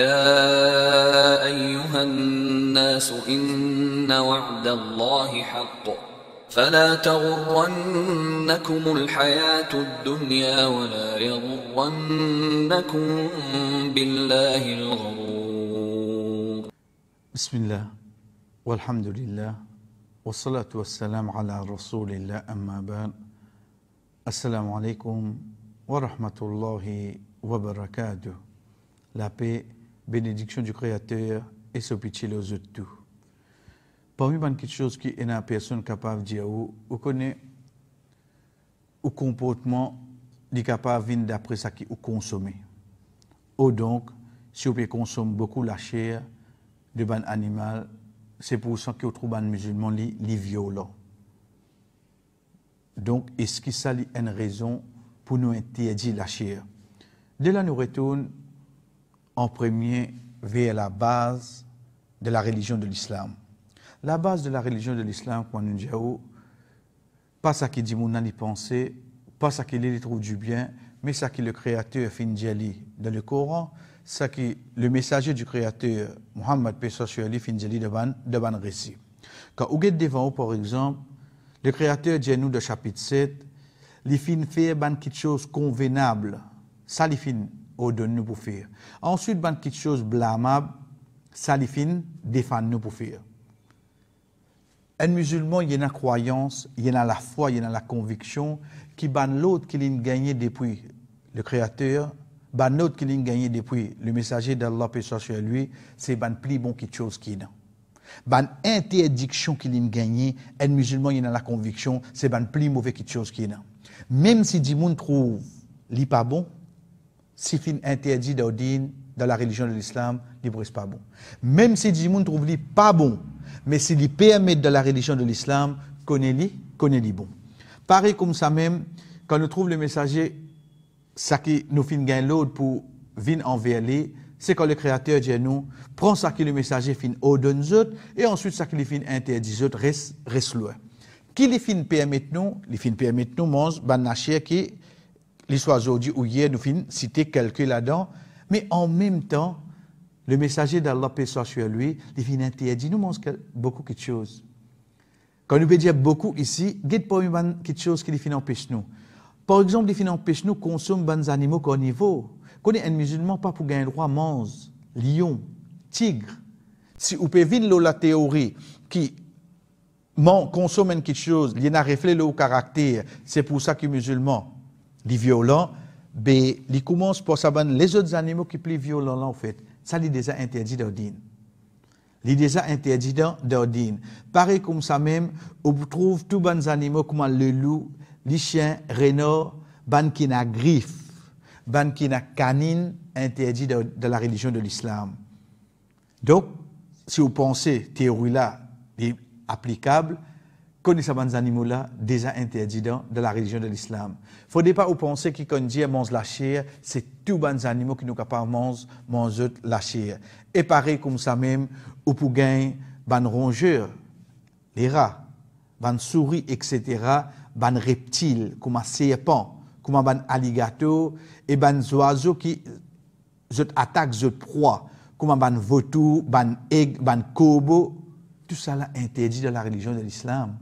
يا أيها الناس إن وعد الله حق فلا تغرنكم الحياة الدنيا ولا يغرنكم بالله الغرور بسم الله والحمد لله والصلاة والسلام على رسول الله أما بعد السلام عليكم ورحمة الله وبركاته La paix bénédiction du Créateur et se pitié aux autres tout. Parmi les choses choses qui est la personne capable de dire, vous connaissez le comportement est capable de d'après ça qui vous consommé. Ou donc, si vous consommez beaucoup la chair de ban animal, c'est pour ça que vous trouvez les musulmans les, les violents. Donc, est-ce que ça a une raison pour nous interdire la chair De là, nous retournons en premier vers la base de la religion de l'islam. La base de la religion de l'islam, quand nous pas ça qui dit mon les pensées, pas ça qui les trouve du bien, mais ça qui le Créateur finjali dans le Coran, ça qui le messager du Créateur, Mohammed Pessoa finjali devant devant récit. Quand vous êtes devant par exemple, le Créateur dit nous de chapitre 7, il fin fait quelque chose convenable, ça il finit de nous pour faire. Ensuite, ben, quelque chose blâmable, salifine, défend-nous pour faire. Un musulman, il y a une croyance, il y a la foi, il y a la conviction qui ban l'autre qui a gagné depuis le Créateur, ban l'autre qu'il a gagné depuis le messager d'Allah, paix soit sur lui, c'est ban plus bon quelque chose qui est dans. Ban interdiction qu'il a gagné, un musulman, il y a la conviction, c'est ban plus mauvais quelque chose qui a Même si monde trouve, lit pas bon, si fin interdit d'audine dans la religion de l'islam, libre pas bon. Même si djimoun monde trouve pas bon, mais si li permet dans la religion de l'islam, connaît li, bon. Pareil comme ça même, quand nous trouve le messager, ça qui nous fin gain l'autre pour venir envers lui, c'est quand le Créateur dit nous, prends ça qui le messager fin ordonne et ensuite ça qui lui fin interdit reste, reste loin. Qui les fin permet nous, les fin permet nous, mange, ban qui l'histoire aujourd'hui ou hier, nous finissons citer quelques là-dedans, mais en même temps, le messager d'Allah, paix soit sur lui, il finit dit nous montre beaucoup de choses. Quand nous peut dire beaucoup ici, guide pas une quelque chose qui finit empêche nous. Par exemple, il finit empêche nous consommer des animaux carnivores. Quand un musulman, pas pour gagner le droit, mange lion, tigre. Si vous pouvez vivre la théorie qui consomme quelque chose, il y a un reflet au caractère, c'est pour ça qu'il est musulman les violents, mais ils commencent pour savoir les autres animaux qui sont plus violents en fait. Ça, les déjà interdit d'ordine. Les déjà interdit d'ordine. Pareil comme ça même, on trouve tous les animaux comme le loup, les chiens, renards, ban qui n'a griffe, ban qui n'a canine, interdit de, de, la religion de l'islam. Donc, si vous pensez théorie là est applicable, Connaissez-vous ces animaux-là, déjà interdits dans, la religion de l'islam. Il ne faut pas penser que quand dit « mange la chair, c'est tous les animaux qui nous capables de manger la chair. Et pareil comme ça même, ou pour gagner ban rongeurs, les rats, ban souris, etc., ban reptiles, comme un serpent, comme un alligator, et ban oiseaux qui attaquent, les proies, comme ban vautour, ban aigle, ban tout ça là interdit dans la religion de l'islam.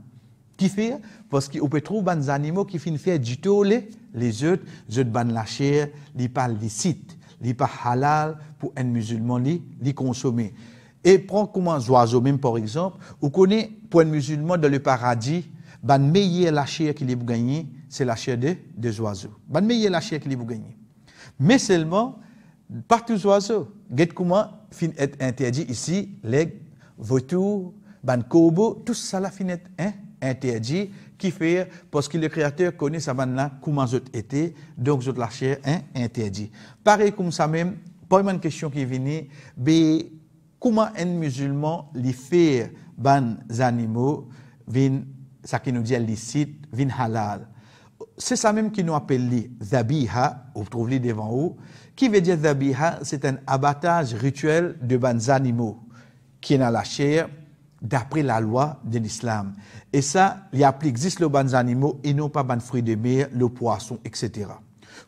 Qui fait Parce qu'on peut trouver des animaux qui finissent faire du tout les, les autres, les autres ban la chair, ils parlent licite, les pas halal pour un musulman les, les consommer. Et prend comment un oiseaux même par exemple, vous connaît pour un musulman dans le paradis, ban meilleur la chair qu'il est pour gagner, c'est la chair des, des oiseaux. Ban meilleur la chair qu'il est pour gagner. Mais seulement, partout tous les oiseaux. Get comment fin est interdit ici, les vautours, ban corbeaux, tout ça la finit, hein? interdit, qui fait, parce que le Créateur connaît sa là comment j'ai été, donc la lâché un interdit. Pareil comme ça même, pas une question qui est venue, mais comment un musulman les fait ban animaux, vin, ça qui nous dit licite, vin halal. C'est ça même qui nous appelle les zabiha, vous trouvez devant vous, qui veut dire zabiha, c'est un abattage rituel de ban animaux qui est dans la chair d'après la loi de l'islam. Et ça, il y a applique existe les bons animaux et non pas les fruits de mer, le poisson, etc.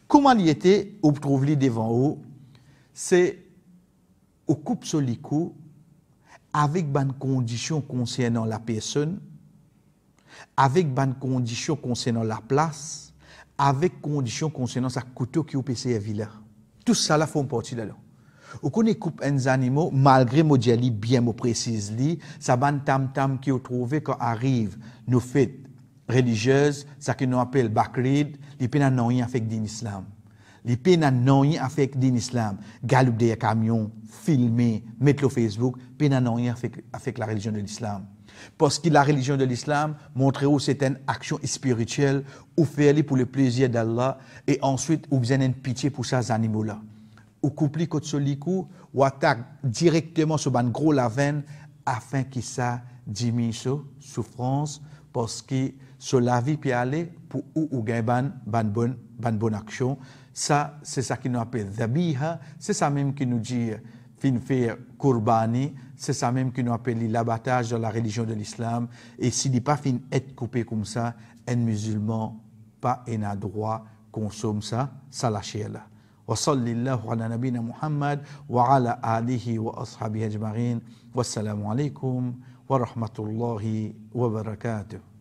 Comment il était, on trouve les devant vous, c'est au coupe solico avec bonnes conditions concernant la personne, avec bonnes conditions concernant la place, avec conditions concernant sa couteau qui au pc là. Tout ça là font partie là ou on coupe e un animaux malgré modye li bien mo précise li, ça ban tam tam ki qui trouvé quand arrive nou fêtes religieuses, ça qu'on nous appelle bakrid, les pe avec nan yon din islam. Li pe nan din islam. Galoup Facebook, pe avec rien la religion de l'islam. Parce que la religion de l'islam montre c'est une action spirituelle, ou faire pour pour le plaisir d'Allah et ensuite ou besoin une pitié pour ces animaux-là ou coupli contre ce ou attaque directement sur ban gros la veine afin que ça diminue souffrance parce que sur la vie peut aller pour ou ou ban, ban bonne ban bonne action ça c'est ça qui nous appelle zabiha c'est ça même qui nous dit euh, fin faire kurbani c'est ça même qui nous appelle l'abattage dans la religion de l'islam et s'il n'est pas fin être coupé comme ça un musulman pas un droit consomme ça ça lâche là وصلي الله على نبينا محمد وعلى آله وأصحابه أجمعين والسلام عليكم ورحمة الله وبركاته